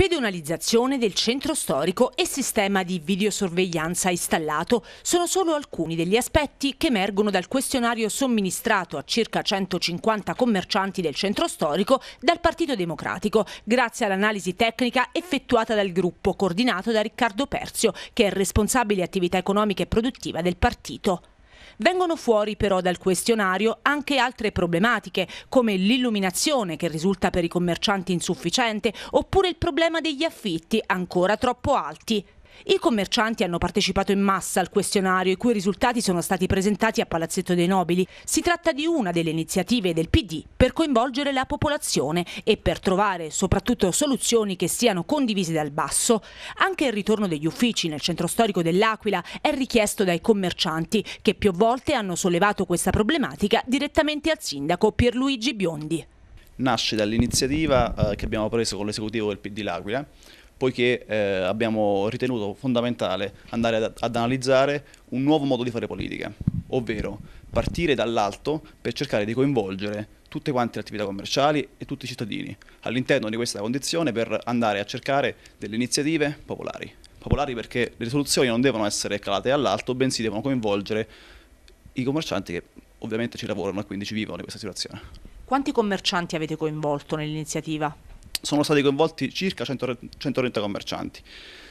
Pedonalizzazione del centro storico e sistema di videosorveglianza installato sono solo alcuni degli aspetti che emergono dal questionario somministrato a circa 150 commercianti del centro storico dal Partito Democratico, grazie all'analisi tecnica effettuata dal gruppo coordinato da Riccardo Persio, che è responsabile attività economica e produttiva del partito. Vengono fuori però dal questionario anche altre problematiche, come l'illuminazione che risulta per i commercianti insufficiente, oppure il problema degli affitti ancora troppo alti. I commercianti hanno partecipato in massa al questionario i cui risultati sono stati presentati a Palazzetto dei Nobili. Si tratta di una delle iniziative del PD per coinvolgere la popolazione e per trovare soprattutto soluzioni che siano condivise dal basso. Anche il ritorno degli uffici nel centro storico dell'Aquila è richiesto dai commercianti che più volte hanno sollevato questa problematica direttamente al sindaco Pierluigi Biondi. Nasce dall'iniziativa eh, che abbiamo preso con l'esecutivo del PD L'Aquila poiché eh, abbiamo ritenuto fondamentale andare ad, ad analizzare un nuovo modo di fare politica, ovvero partire dall'alto per cercare di coinvolgere tutte quante le attività commerciali e tutti i cittadini all'interno di questa condizione per andare a cercare delle iniziative popolari. Popolari perché le risoluzioni non devono essere calate all'alto, bensì devono coinvolgere i commercianti che ovviamente ci lavorano e quindi ci vivono in questa situazione. Quanti commercianti avete coinvolto nell'iniziativa? Sono stati coinvolti circa 130 commercianti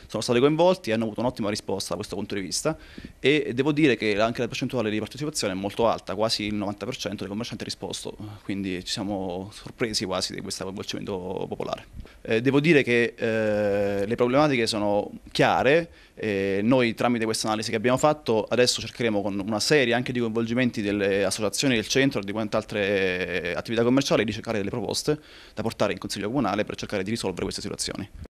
sono stati coinvolti e hanno avuto un'ottima risposta da questo punto di vista e devo dire che anche la percentuale di partecipazione è molto alta, quasi il 90% dei commercianti ha risposto, quindi ci siamo sorpresi quasi di questo coinvolgimento popolare. Eh, devo dire che eh, le problematiche sono chiare, eh, noi tramite questa analisi che abbiamo fatto adesso cercheremo con una serie anche di coinvolgimenti delle associazioni del centro e di quante altre attività commerciali di cercare delle proposte da portare in Consiglio Comunale per cercare di risolvere queste situazioni.